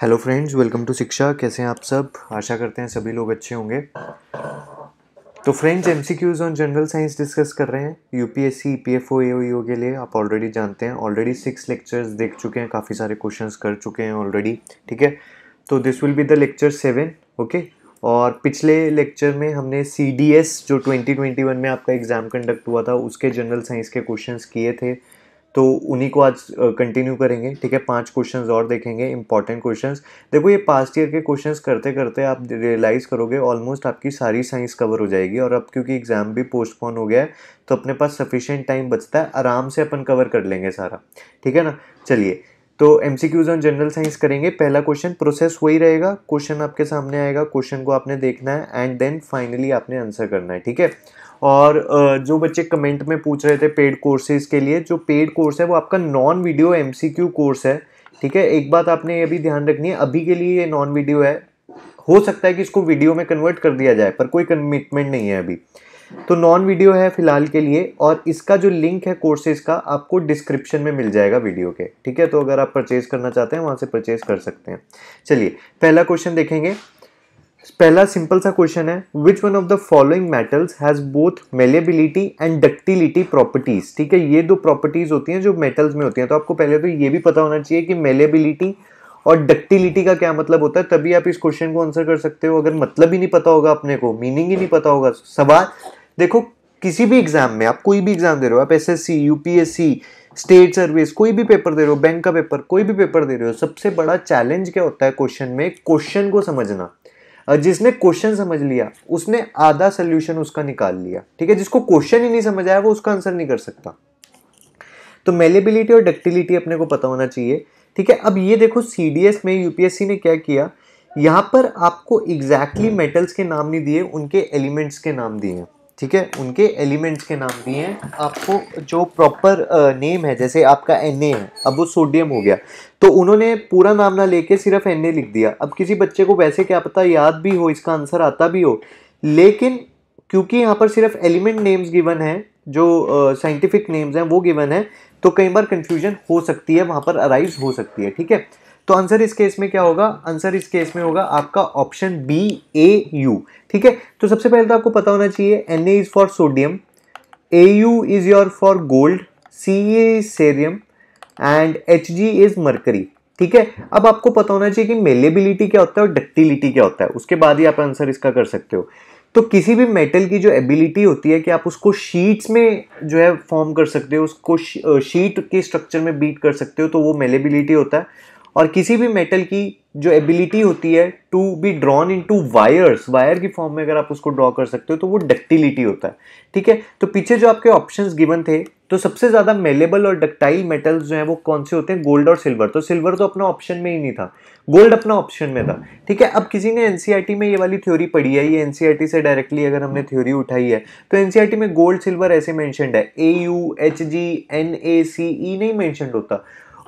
Hello friends welcome to शिक्षा कैसे हैं आप सब आशा करते हैं सभी लोग अच्छे होंगे तो friends M C Qs on general science discuss कर रहे हैं U P S C P F O A O के लिए आप ऑलरेडी जानते हैं ऑलरेडी सिक्स लेक्चर्स देख चुके हैं काफ़ी सारे क्वेश्चन कर चुके हैं ऑलरेडी ठीक है तो this will be the lecture seven okay और पिछले लेक्चर में हमने सी डी एस जो ट्वेंटी ट्वेंटी वन में आपका एग्ज़ाम कंडक्ट हुआ था उसके जनरल साइंस के क्वेश्चन किए थे तो उन्हीं को आज कंटिन्यू करेंगे ठीक है पांच क्वेश्चन और देखेंगे इंपॉर्टेंट क्वेश्चन देखो ये पास्ट ईयर के क्वेश्चन करते करते आप रियलाइज़ करोगे ऑलमोस्ट आपकी सारी साइंस कवर हो जाएगी और अब क्योंकि एग्ज़ाम भी पोस्टपोन हो गया है तो अपने पास सफिशियंट टाइम बचता है आराम से अपन कवर कर लेंगे सारा ठीक है ना चलिए तो M C Qs on general science करेंगे पहला क्वेश्चन प्रोसेस वही रहेगा क्वेश्चन आपके सामने आएगा क्वेश्चन को आपने देखना है एंड देन फाइनली आपने आंसर करना है ठीक है और जो बच्चे कमेंट में पूछ रहे थे पेड कोर्सेज के लिए जो पेड कोर्स है वो आपका नॉन वीडियो एम कोर्स है ठीक है एक बात आपने ये भी ध्यान रखनी है अभी के लिए ये नॉन वीडियो है हो सकता है कि इसको वीडियो में कन्वर्ट कर दिया जाए पर कोई कमिटमेंट नहीं है अभी तो नॉन वीडियो है फिलहाल के लिए और इसका जो लिंक है कोर्सेज का आपको डिस्क्रिप्शन में मिल जाएगा वीडियो के ठीक है तो अगर आप परचेज करना चाहते हैं वहाँ से परचेज कर सकते हैं चलिए पहला क्वेश्चन देखेंगे पहला सिंपल सा क्वेश्चन है which one of the following metals has both malleability and ductility properties ठीक है ये दो प्रॉपर्टीज होती हैं जो मेटल्स में होती हैं तो आपको पहले तो ये भी पता होना चाहिए कि मेलेबिलिटी और डक्टिलिटी का क्या मतलब होता है तभी आप इस क्वेश्चन को आंसर कर सकते हो अगर मतलब ही नहीं पता होगा अपने को मीनिंग ही नहीं पता होगा सवाल देखो किसी भी एग्जाम में आप कोई भी एग्जाम दे रहे हो आप एस यूपीएससी स्टेट सर्विस कोई भी पेपर दे रहे हो बैंक का पेपर कोई भी पेपर दे रहे हो सबसे बड़ा चैलेंज क्या होता है क्वेश्चन में क्वेश्चन को समझना जिसने क्वेश्चन समझ लिया उसने आधा सोल्यूशन उसका निकाल लिया ठीक है जिसको क्वेश्चन ही नहीं समझ आया वो उसका आंसर नहीं कर सकता तो मेलेबिलिटी और डक्टिलिटी अपने को पता होना चाहिए ठीक है अब ये देखो सी में यूपीएससी ने क्या किया यहाँ पर आपको एग्जैक्टली exactly मेटल्स के नाम नहीं दिए उनके एलिमेंट्स के नाम दिए हैं ठीक है उनके एलिमेंट्स के नाम भी हैं आपको जो प्रॉपर नेम है जैसे आपका एन है अब वो सोडियम हो गया तो उन्होंने पूरा नाम ना लेके सिर्फ एन लिख दिया अब किसी बच्चे को वैसे क्या पता याद भी हो इसका आंसर आता भी हो लेकिन क्योंकि यहाँ पर सिर्फ एलिमेंट नेम्स गिवन है जो साइंटिफिक नेम्स हैं वो गिवन है तो कई बार कन्फ्यूजन हो सकती है वहाँ पर अराइज हो सकती है ठीक है तो आंसर इस केस में क्या होगा आंसर इस केस में होगा आपका ऑप्शन बी ए यू ठीक है तो सबसे पहले तो आपको पता होना चाहिए N A is for sodium A U is your for gold C A is cerium and H G is mercury ठीक है अब आपको पता होना चाहिए कि मेलेबिलिटी क्या होता है और डक्टिलिटी क्या होता है उसके बाद ही आप आंसर इसका कर सकते हो तो किसी भी मेटल की जो एबिलिटी होती है कि आप उसको शीट्स में जो है फॉर्म कर सकते हो उसको शीट के स्ट्रक्चर में बीट कर सकते हो तो वो मेलेबिलिटी होता है और किसी भी मेटल की जो एबिलिटी होती है to be drawn into wires wire की फॉर्म में अगर आप उसको ड्रॉ कर सकते हो तो वो डक्टिलिटी होता है ठीक है तो पीछे जो आपके ऑप्शंस गिवन थे तो सबसे ज़्यादा मेलेबल और डक्टाइल मेटल्स जो हैं वो कौन से होते हैं गोल्ड और सिल्वर तो सिल्वर तो अपना ऑप्शन में ही नहीं था गोल्ड अपना ऑप्शन में था ठीक है अब किसी ने एनसीआरटी e में ये वाली थ्योरी पढ़ी है ये एनसीईआरटी e से डायरेक्टली अगर हमने थ्योरी उठाई है तो एनसीआरटी e में गोल्ड सिल्वर ऐसे मैंशनड है A U H G N A C E नहीं मैंशनड होता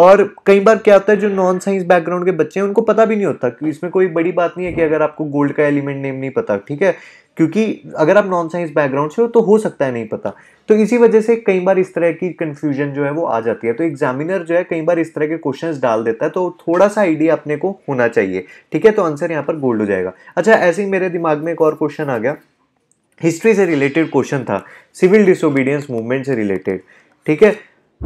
और कई बार क्या होता है जो नॉन साइंस बैकग्राउंड के बच्चे हैं उनको पता भी नहीं होता कि इसमें कोई बड़ी बात नहीं है कि अगर आपको गोल्ड का एलिमेंट नेम नहीं पता ठीक है क्योंकि अगर आप नॉन साइंस बैकग्राउंड से हो तो हो सकता है नहीं पता तो इसी वजह से कई बार इस तरह की कन्फ्यूजन जो है वो आ जाती है तो एग्जामिनर जो है कई बार इस तरह के क्वेश्चंस डाल देता है तो थोड़ा सा आइडिया अपने को होना चाहिए ठीक है तो आंसर यहाँ पर गोल्ड हो जाएगा अच्छा ऐसे ही मेरे दिमाग में एक और क्वेश्चन आ गया हिस्ट्री से रिलेटेड क्वेश्चन था सिविल डिसोबीडियंस मूवमेंट से रिलेटेड ठीक है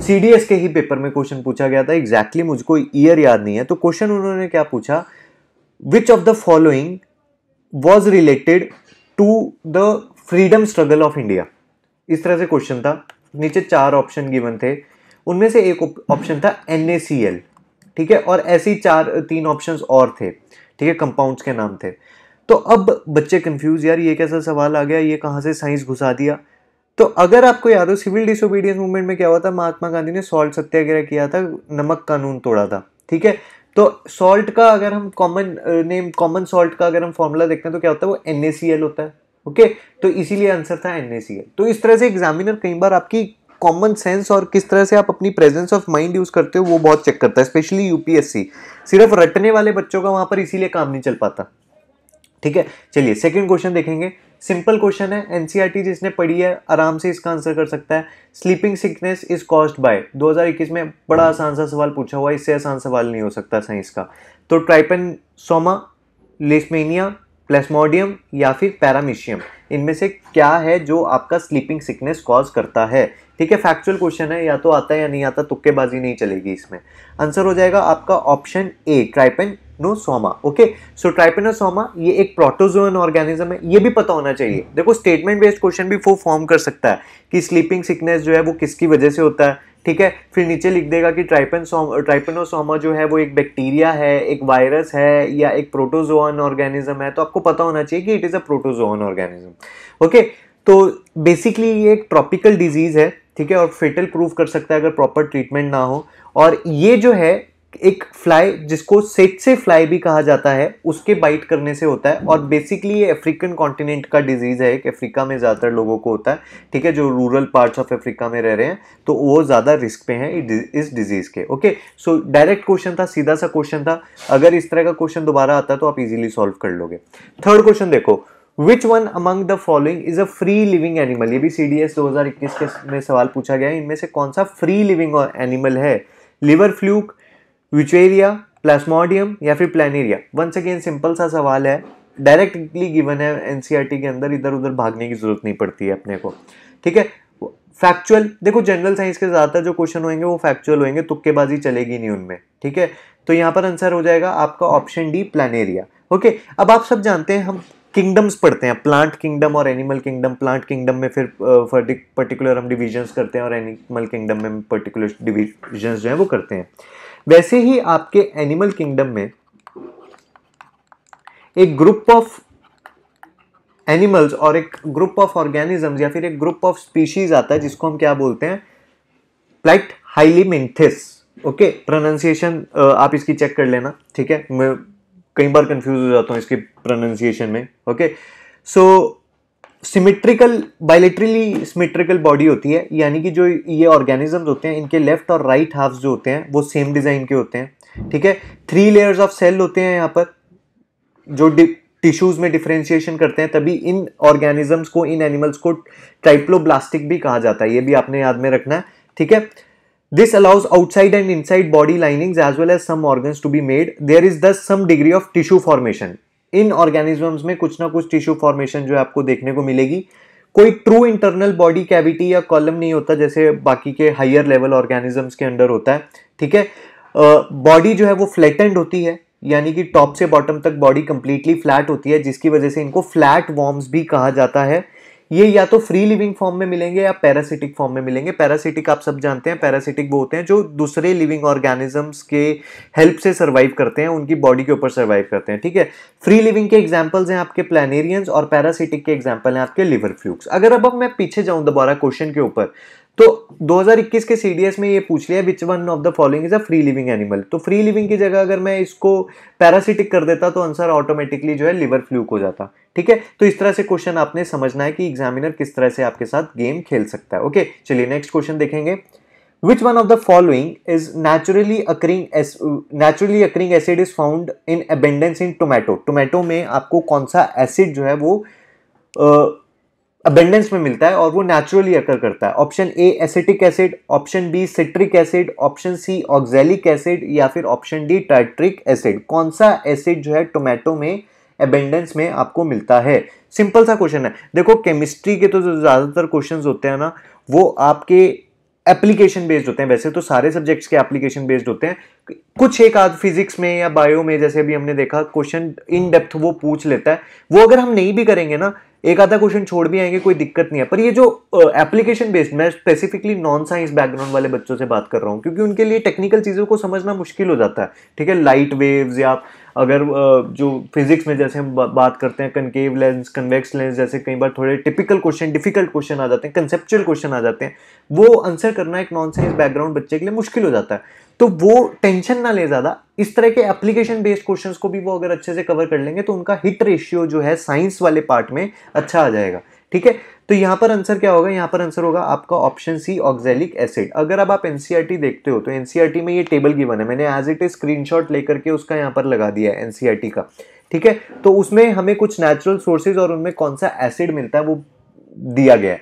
सीडीएस के ही पेपर में क्वेश्चन पूछा गया था एग्जैक्टली exactly मुझको ईयर याद नहीं है तो क्वेश्चन उन्होंने क्या पूछा which of the following was related to the freedom struggle of India इस तरह से क्वेश्चन था नीचे चार ऑप्शन गिवन थे उनमें से एक ऑप्शन था एन ठीक है और ऐसे ही चार तीन ऑप्शंस और थे ठीक है कंपाउंड्स के नाम थे तो अब बच्चे कंफ्यूज यार ये कैसा सवाल आ गया ये कहाँ से साइंस घुसा दिया तो अगर आपको याद हो सिविल डिसोबीडियंस मूवमेंट में क्या हुआ था महात्मा गांधी ने सॉल्ट सत्याग्रह किया था नमक कानून तोड़ा था ठीक है तो सॉल्ट का अगर हम कॉमन नेम कॉमन सॉल्ट का अगर हम फॉर्मूला देखते हैं तो क्या होता है वो एन होता है ओके तो इसीलिए आंसर था एन तो इस तरह से एग्जामिनर कई बार आपकी कॉमन सेंस और किस तरह से आप अपनी प्रेजेंस ऑफ माइंड यूज करते हो वो बहुत चेक करता है स्पेशली यूपीएससी सिर्फ रटने वाले बच्चों का वहां पर इसीलिए काम नहीं चल पाता ठीक है चलिए सेकंड क्वेश्चन देखेंगे सिंपल क्वेश्चन है एनसीईआरटी e जिसने पढ़ी है आराम से इसका आंसर कर सकता है sleeping sickness is caused by 2021 में बड़ा आसान सा सवाल पूछा हुआ इससे आसान सवाल नहीं हो सकता साइंस का तो ट्राइपेन सोमा लेस्मेनिया प्लेस्मोडियम या फिर पैरामिशियम इनमें से क्या है जो आपका स्लीपिंग सिकनेस कॉज करता है ठीक है फैक्चुअल क्वेश्चन है या तो आता है या नहीं आता तुक्केबाजी नहीं चलेगी इसमें आंसर हो जाएगा आपका option A trypan trypanosoma okay so trypanosoma ये एक प्रोटोजोअन ऑर्गेनिज्म है ये भी पता होना चाहिए देखो स्टेटमेंट बेस्ड क्वेश्चन भी वो फॉर्म कर सकता है कि स्लीपिंग सिकनेस जो है वो किसकी वजह से होता है ठीक है फिर नीचे लिख देगा कि ट्राइपेनसोम ट्राइपेनोसोमा जो है वो एक बैक्टीरिया है एक वायरस है या एक प्रोटोजोअन ऑर्गेनिज्म है तो आपको पता होना चाहिए कि it is a protozoan organism okay तो बेसिकली ये एक ट्रॉपिकल डिजीज़ है ठीक है और फेटल प्रूफ कर सकता है अगर प्रॉपर ट्रीटमेंट ना हो और ये जो है एक फ्लाई जिसको सेट से फ्लाई भी कहा जाता है उसके बाइट करने से होता है और बेसिकली ये अफ्रीकन कॉन्टिनेंट का डिजीज़ है एक अफ्रीका में ज़्यादातर लोगों को होता है ठीक है जो रूरल पार्ट्स ऑफ अफ्रीका में रह रहे हैं तो वो ज़्यादा रिस्क पे हैं इस डिजीज़ के ओके सो डायरेक्ट क्वेश्चन था सीधा सा क्वेश्चन था अगर इस तरह का क्वेश्चन दोबारा आता तो आप इजिली सॉल्व कर लोगे थर्ड क्वेश्चन देखो which one among the following is a free living animal ये भी सी डी एस दो हज़ार इक्कीस के में सवाल पूछा गया है इनमें से कौन सा फ्री लिविंग एनिमल है लिवर फ्लूक यूचेरिया प्लास्मोडियम या फिर प्लानेरिया वंस अगेन सिंपल सा सवाल है डायरेक्टली गिवन है एनसीईआरटी e के अंदर इधर उधर भागने की जरूरत नहीं पड़ती है अपने को ठीक है फैक्चुअल देखो जनरल साइंस के ज़्यादातर जो क्वेश्चन होंगे वो फैक्चुअल होंगे तुक्केबाजी चलेगी नहीं उनमें ठीक है तो यहाँ पर आंसर हो जाएगा आपका ऑप्शन डी प्लानरिया ओके अब आप सब जानते हैं हम किंगडम्स पढ़ते हैं प्लांट किंगडम और एनिमल किंगडम प्लांट किंगडम में फिर पर्टिकुलर हम डिविजन्स करते हैं और एनिमल किंगडम में पर्टिकुलर डिविजन्स जो हैं वो करते हैं वैसे ही आपके एनिमल किंगडम में एक ग्रुप ऑफ एनिमल्स और एक ग्रुप ऑफ ऑर्गेनिजम्स या फिर एक ग्रुप ऑफ स्पीशीज आता है जिसको हम क्या बोलते हैं प्लाइट हाइलीमिंथिस ओके प्रोनाउंसिएशन आप इसकी चेक कर लेना ठीक है मैं कई बार कंफ्यूज हो जाता हूँ इसकी प्रोनाउंसिएशन में okay so symmetrical bilaterally symmetrical body होती है यानी कि जो ये ऑर्गेनिज्म होते हैं इनके लेफ्ट और राइट right हाफ्स जो होते हैं वो सेम डिज़ाइन के होते हैं ठीक है थ्री लेयर्स ऑफ सेल होते हैं यहाँ पर जो टिश्यूज़ में डिफ्रेंशिएशन करते हैं तभी इन ऑर्गेनिजम्स को इन एनिमल्स को ट्राइप्लोब्लास्टिक भी कहा जाता है ये भी आपने याद में रखना है ठीक है this allows outside and inside body linings as well as some organs to be made there is thus some degree of tissue formation in organisms में कुछ ना कुछ टिश्यू फॉर्मेशन जो है आपको देखने को मिलेगी कोई ट्रू इंटरनल बॉडी कैविटी या कॉलम नहीं होता जैसे बाकी के हायर लेवल ऑर्गेनिजम्स के अंडर होता है ठीक है बॉडी जो है वो फ्लैटेंड होती है यानी कि टॉप से बॉटम तक बॉडी कंप्लीटली फ्लैट होती है जिसकी वजह से इनको फ्लैट वॉर्म्स भी कहा जाता है ये या तो फ्री लिविंग फॉर्म में मिलेंगे या पैरासिटिक फॉर्म में मिलेंगे पैरासिटिक आप सब जानते हैं पैरासिटिक वो होते हैं जो दूसरे लिविंग ऑर्गेनिजम्स के हेल्प से सर्वाइव करते हैं उनकी बॉडी के ऊपर सर्वाइव करते हैं ठीक है फ्री लिविंग के एग्जाम्पल्स हैं आपके प्लानेरियंस और पैरासिटिक के एग्जाम्पल हैं आपके लिवर फ्लूक्स अगर अब मैं पीछे जाऊँ दोबारा क्वेश्चन के ऊपर तो 2021 के सीडीएस में ये पूछ लिया which one of the following is a free living animal तो फ्री लिविंग की जगह अगर मैं इसको पैरासिटिक कर देता तो आंसर ऑटोमेटिकली जो है लिवर फ्लूक हो जाता ठीक है तो इस तरह से क्वेश्चन आपने समझना है कि एग्जामिनर किस तरह से आपके साथ गेम खेल सकता है ओके चलिए नेक्स्ट क्वेश्चन देखेंगे which one of the following is naturally occurring as naturally occurring acid is found in abundance in tomato tomato में आपको कौन सा एसिड जो है वो अबेंडेंस में मिलता है और वो नेचुरली अकर करता है option A acetic acid option B citric acid option C oxalic acid या फिर ऑप्शन डी टाइट्रिक एसिड कौन सा एसिड जो है टोमेटो में एबेंडेंस में आपको मिलता है सिंपल सा क्वेश्चन है देखो केमिस्ट्री के तो जो ज़्यादातर क्वेश्चन होते हैं ना वो आपके एप्लीकेशन बेस्ड होते हैं वैसे तो सारे सब्जेक्ट्स के एप्लीकेशन बेस्ड होते हैं कुछ एक आध फिजिक्स में या बायो में जैसे अभी हमने देखा क्वेश्चन इन डेप्थ वो पूछ लेता है वो अगर हम नहीं भी करेंगे ना एक आधा क्वेश्चन छोड़ भी आएंगे कोई दिक्कत नहीं है पर ये जो एप्लीकेशन बेस्ड मैं स्पेसिफिकली नॉन साइंस बैकग्राउंड वाले बच्चों से बात कर रहा हूँ क्योंकि उनके लिए टेक्निकल चीज़ों को समझना मुश्किल हो जाता है ठीक है लाइट वेव्स या अगर जो फिजिक्स में जैसे हम बात करते हैं कनकेव लेंस कन्वेक्स लेंस जैसे कई बार थोड़े टिपिकल क्वेश्चन डिफिकल्ट क्वेश्चन आ जाते हैं कंसेप्चुअल क्वेश्चन आ जाते हैं वो आंसर करना एक नॉन साइंस बैकग्राउंड बच्चे के लिए मुश्किल हो जाता है तो वो टेंशन ना ले ज़्यादा इस तरह के एप्लीकेशन बेस्ड क्वेश्चन को भी वो अगर अच्छे से कवर कर लेंगे तो उनका हिट रेशियो जो है साइंस वाले पार्ट में अच्छा आ जाएगा ठीक है तो यहां पर आंसर क्या होगा यहां पर आंसर होगा आपका ऑप्शन सी ऑक्जेलिक एसिड अगर अब आप एनसीआरटी e देखते हो तो एनसीआरटी e में ये टेबल गिवन है मैंने एज इट इज स्क्रीनशॉट लेकर के उसका यहां पर लगा दिया है एनसीआरटी e का ठीक है तो उसमें हमें कुछ नेचुरल सोर्सेज और उनमें कौन सा एसिड मिलता है वो दिया गया है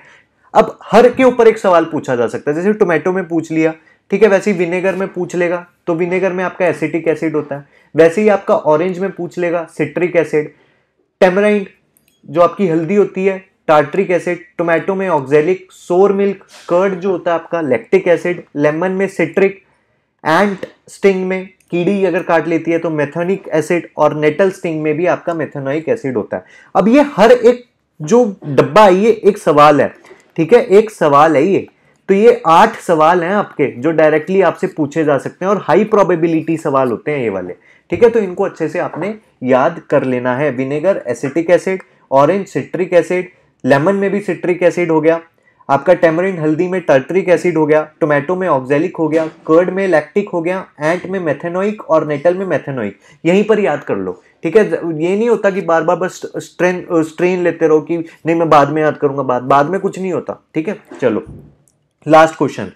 अब हर के ऊपर एक सवाल पूछा जा सकता है जैसे टोमेटो में पूछ लिया ठीक है वैसे ही विनेगर में पूछ लेगा तो विनेगर में आपका एसिटिक एसिड होता है वैसे ही आपका ऑरेंज में पूछ लेगा सिट्रिक एसिड टेमराइंड जो आपकी हल्दी होती है टार्ट्रिक एसिड टोमेटो में ऑक्जेलिक सोर मिल्क कर्ड जो होता है आपका लैक्टिक एसिड लेमन में सिट्रिक एंट स्टिंग में कीड़ी अगर काट लेती है तो मेथोनिक एसिड और नेटल स्टिंग में भी आपका मेथोनोइक एसिड होता है अब ये हर एक जो डब्बा है ये एक सवाल है ठीक है एक सवाल है ये तो ये आठ सवाल हैं आपके जो डायरेक्टली आपसे पूछे जा सकते हैं और हाई प्रोबेबिलिटी सवाल होते हैं ये वाले ठीक है तो इनको अच्छे से आपने याद कर लेना है vinegar acetic acid orange citric acid lemon में भी सिट्रिक एसिड हो गया आपका टेमरिन हल्दी में टर्ट्रिक एसिड हो गया टोमेटो में ऑक्जेलिक हो गया कर्ड में लैक्टिक हो गया एंट में मेथेनोइक और नेटल में मेथेनोइक यहीं पर याद कर लो ठीक है ये नहीं होता कि बार बार बस स्ट्रेन स्ट्रेन लेते रहो कि नहीं मैं बाद में याद करूंगा बाद बाद में कुछ नहीं होता ठीक है चलो लास्ट क्वेश्चन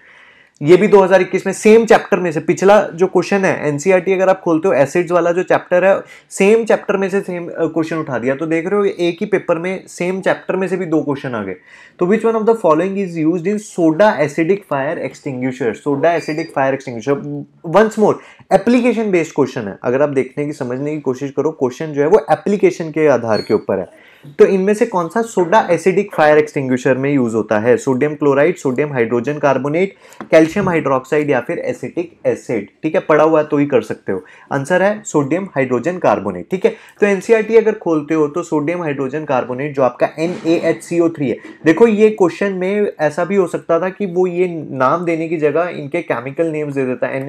ये भी 2021 में सेम चैप्टर में से पिछला जो क्वेश्चन है एनसीईआरटी e अगर आप खोलते हो एसिड्स वाला जो चैप्टर है सेम चैप्टर में से सेम क्वेश्चन उठा दिया तो देख रहे हो एक ही पेपर में सेम चैप्टर में से भी दो क्वेश्चन आ गए तो which one of the following is used in soda acidic fire extinguisher soda acidic fire extinguisher once more application based question है अगर आप देखने की समझने की कोशिश करो क्वेश्चन जो है वो एप्लीकेशन के आधार के ऊपर है तो इनमें से कौन सा सोडा एसिडिक फायर एक्सटिंग्विशर में यूज होता है sodium chloride sodium hydrogen carbonate calcium calcium hydroxide या फिर एसिटिक एसिड ठीक है पड़ा हुआ है तो ही कर सकते हो आंसर है सोडियम हाइड्रोजन कार्बोनेट ठीक है तो एनसीईआरटी e अगर खोलते हो तो सोडियम हाइड्रोजन कार्बोनेट जो आपका एन है देखो ये क्वेश्चन में ऐसा भी हो सकता था कि वो ये नाम देने की जगह इनके केमिकल नेम्स दे देता है एन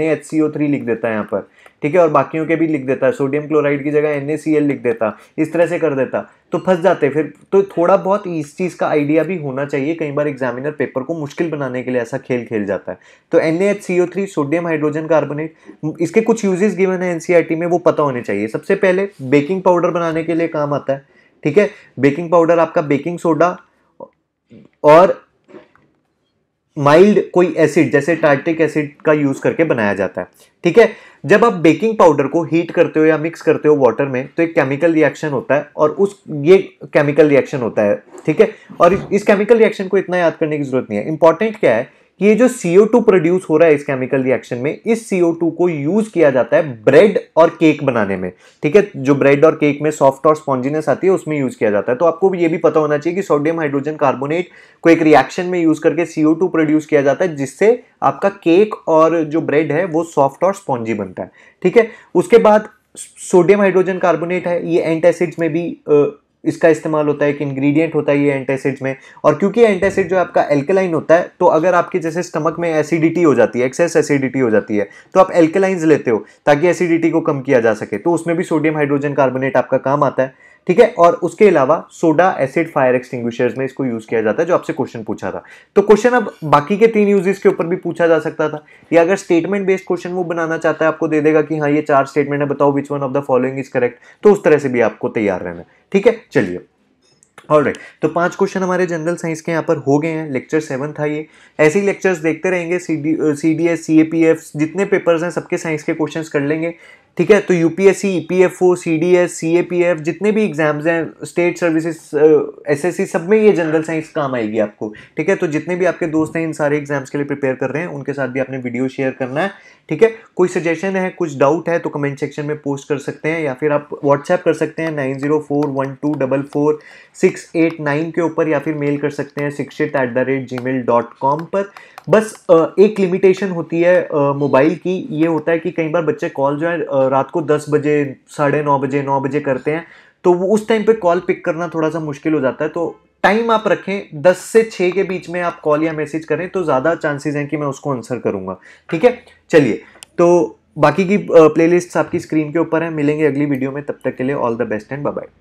लिख देता है यहाँ पर ठीक है और बाकियों के भी लिख देता है सोडियम क्लोराइड की जगह एन लिख देता इस तरह से कर देता तो फंस जाते फिर तो थोड़ा बहुत इस चीज़ का आइडिया भी होना चाहिए कई बार एग्जामिनर पेपर को मुश्किल बनाने के लिए ऐसा खेल खेल जाता है तो एन सोडियम हाइड्रोजन कार्बोनेट इसके कुछ यूजेस गिवन है एन में वो पता होने चाहिए सबसे पहले बेकिंग पाउडर बनाने के लिए काम आता है ठीक है बेकिंग पाउडर आपका बेकिंग सोडा और माइल्ड कोई एसिड जैसे टार्टिक एसिड का यूज करके बनाया जाता है ठीक है जब आप बेकिंग पाउडर को हीट करते हो या मिक्स करते हो वाटर में तो एक केमिकल रिएक्शन होता है और उस ये केमिकल रिएक्शन होता है ठीक है और इस केमिकल रिएक्शन को इतना याद करने की जरूरत नहीं है इंपॉर्टेंट क्या है कि ये जो CO2 प्रोड्यूस हो रहा है इस केमिकल रिएक्शन में इस CO2 को यूज किया जाता है ब्रेड और केक बनाने में ठीक है जो ब्रेड और केक में सॉफ्ट और स्पॉन्जीनेस आती है उसमें यूज किया जाता है तो आपको ये भी पता होना चाहिए कि सोडियम हाइड्रोजन कार्बोनेट को एक रिएक्शन में यूज करके CO2 प्रोड्यूस किया जाता है जिससे आपका केक और जो ब्रेड है वो सॉफ्ट और स्पॉन्जी बनता है ठीक है उसके बाद सोडियम हाइड्रोजन कार्बोनेट है ये एंटासिड्स में भी इसका इस्तेमाल होता है एक इंग्रेडिएंट होता है ये एंटासिड्स में और क्योंकि एंटासिड जो आपका एल्केलाइन होता है तो अगर आपके जैसे स्टमक में एसिडिटी हो जाती है एक्सेस एसिडिटी हो जाती है तो आप एल्केलाइंस लेते हो ताकि एसिडिटी को कम किया जा सके तो उसमें भी सोडियम हाइड्रोजन कार्बोनेट आपका काम आता है ठीक है और उसके अलावा सोडा एसिड फायर एक्सटिंग्विशर्स में इसको यूज किया जाता है जो आपसे क्वेश्चन पूछा था तो क्वेश्चन अब बाकी के तीन यूजेस के ऊपर भी पूछा जा सकता था या अगर स्टेटमेंट बेस्ड क्वेश्चन वो बनाना चाहता है आपको दे देगा कि हाँ ये चार स्टेटमेंट है बताओ which one of the following is correct तो उस तरह से भी आपको तैयार रहना ठीक है चलिए ऑल राइट right. तो पांच क्वेश्चन हमारे जनरल साइंस के यहाँ पर हो गए हैं लेक्चर सेवन था ये ऐसे ही लेक्चर्स देखते रहेंगे C D C D S C A P F जितने पेपर्स हैं सबके साइंस के क्वेश्चंस कर लेंगे ठीक है तो यूपीएससी ईपीएफओ सीडीएस सीएपीएफ जितने भी एग्जाम्स हैं स्टेट सर्विसेज एसएससी सब में ये जनरल साइंस काम आएगी आपको ठीक है तो जितने भी आपके दोस्त हैं इन सारे एग्जाम्स के लिए प्रिपेयर कर रहे हैं उनके साथ भी आपने वीडियो शेयर करना है ठीक है कोई सजेशन है कुछ डाउट है तो कमेंट सेक्शन में पोस्ट कर सकते हैं या फिर आप व्हाट्सएप कर सकते हैं nine zero four one two double four six eight nine के ऊपर या फिर मेल कर सकते हैं Shikshit at the rate Gmail dot com पर बस uh, एक लिमिटेशन होती है मोबाइल uh, की ये होता है कि कई बार बच्चे कॉल जो है uh, रात को दस बजे साढ़े नौ बजे नौ बजे करते हैं तो वो उस टाइम पे कॉल पिक करना थोड़ा सा मुश्किल हो जाता है तो टाइम आप रखें दस से छः के बीच में आप कॉल या मैसेज करें तो ज़्यादा चांसेस हैं कि मैं उसको आंसर करूँगा ठीक है चलिए तो बाकी की प्लेलिस्ट्स आपकी स्क्रीन के ऊपर है मिलेंगे अगली वीडियो में तब तक के लिए all the best and bye bye